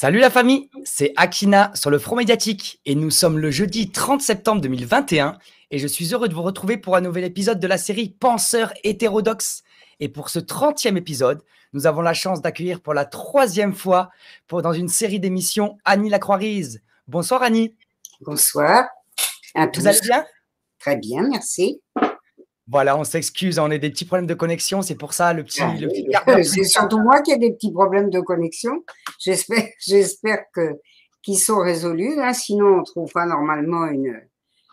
Salut la famille, c'est Akina sur le Front Médiatique et nous sommes le jeudi 30 septembre 2021 et je suis heureux de vous retrouver pour un nouvel épisode de la série Penseurs hétérodoxes. Et pour ce 30e épisode, nous avons la chance d'accueillir pour la troisième fois dans une série d'émissions Annie Lacroix-Rise. Bonsoir Annie. Bonsoir à tous. Vous allez bien Très bien, merci. Voilà, on s'excuse, on a des petits problèmes de connexion, c'est pour ça le petit. c'est surtout moi qui ai des petits problèmes de connexion. J'espère, j'espère que qu'ils sont résolus. Hein. sinon, on trouvera normalement une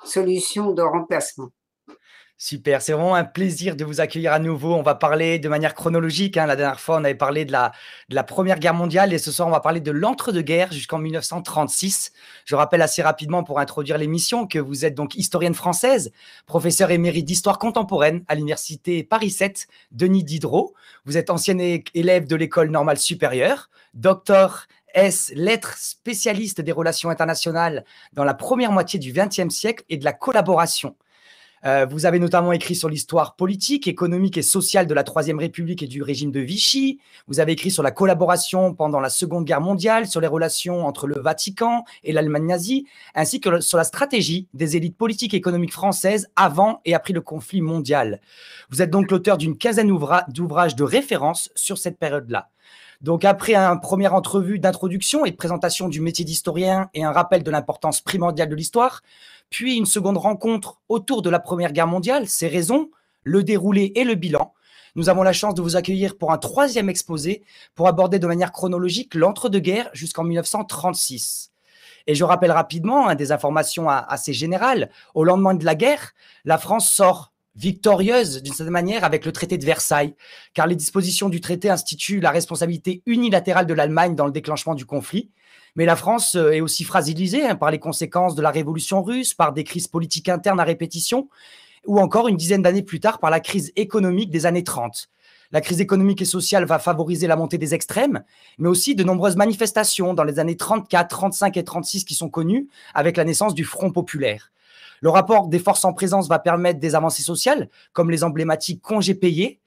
solution de remplacement. Super, c'est vraiment un plaisir de vous accueillir à nouveau. On va parler de manière chronologique. Hein. La dernière fois, on avait parlé de la, Première Guerre mondiale et ce soir, on va parler de l'entre-deux-guerres jusqu'en 1936. Je rappelle assez rapidement pour introduire l'émission que vous êtes donc historienne française, professeur émérite d'histoire contemporaine à l'Université Paris 7, Denis Diderot. Vous êtes ancienne élève de l'École normale supérieure, docteur S, lettres spécialiste des relations internationales dans la première moitié du XXe siècle et de la collaboration. Euh, vous avez notamment écrit sur l'histoire politique, économique et sociale de la Troisième République et du régime de Vichy. Vous avez écrit sur la collaboration pendant la Seconde Guerre mondiale, sur les relations entre le Vatican et l'Allemagne nazie, ainsi que sur la stratégie des élites politiques et économiques françaises avant et après le conflit mondial. Vous êtes donc l'auteur d'une quinzaine d'ouvrages de référence sur cette période-là. Donc après un première entrevue d'introduction et de présentation du métier d'historien et un rappel de l'importance primordiale de l'histoire, puis une seconde rencontre autour de la Première Guerre mondiale, ses raisons, le déroulé et le bilan. Nous avons la chance de vous accueillir pour un troisième exposé pour aborder de manière chronologique l'entre-deux-guerres jusqu'en 1936. Et je rappelle rapidement hein, des informations assez générales. Au lendemain de la guerre, la France sort victorieuse d'une certaine manière avec le traité de Versailles, car les dispositions du traité instituent la responsabilité unilatérale de l'Allemagne dans le déclenchement du conflit. Mais la France euh, est aussi fragilisée hein, par les conséquences de la révolution russe, par des crises politiques internes à répétition, ou encore une dizaine d'années plus tard par la crise économique des années 30. La crise économique et sociale va favoriser la montée des extrêmes, mais aussi de nombreuses manifestations dans les années 34, 35 et 36 qui sont connues avec la naissance du Front populaire. Le rapport des forces en présence va permettre des avancées sociales, comme les emblématiques congés payés.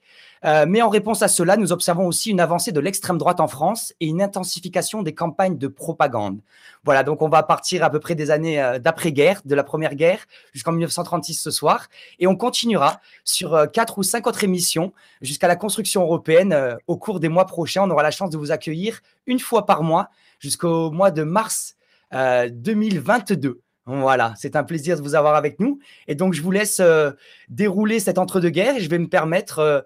Euh, mais en réponse à cela, nous observons aussi une avancée de l'extrême droite en France et une intensification des campagnes de propagande. Voilà, donc on va partir à peu près des années euh, d'après-guerre, de la Première Guerre jusqu'en 1936 ce soir, et on continuera sur euh, quatre ou cinq autres émissions jusqu'à la construction européenne au cours des mois prochains. On aura la chance de vous accueillir une fois par mois jusqu'au mois de mars 2022. Voilà, c'est un plaisir de vous avoir avec nous. Et donc, je vous laisse euh, dérouler cet entre-deux-guerres et je vais me permettre euh,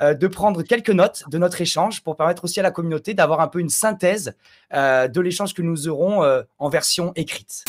euh, de prendre quelques notes de notre échange pour permettre aussi à la communauté d'avoir un peu une synthèse de l'échange que nous aurons en version écrite.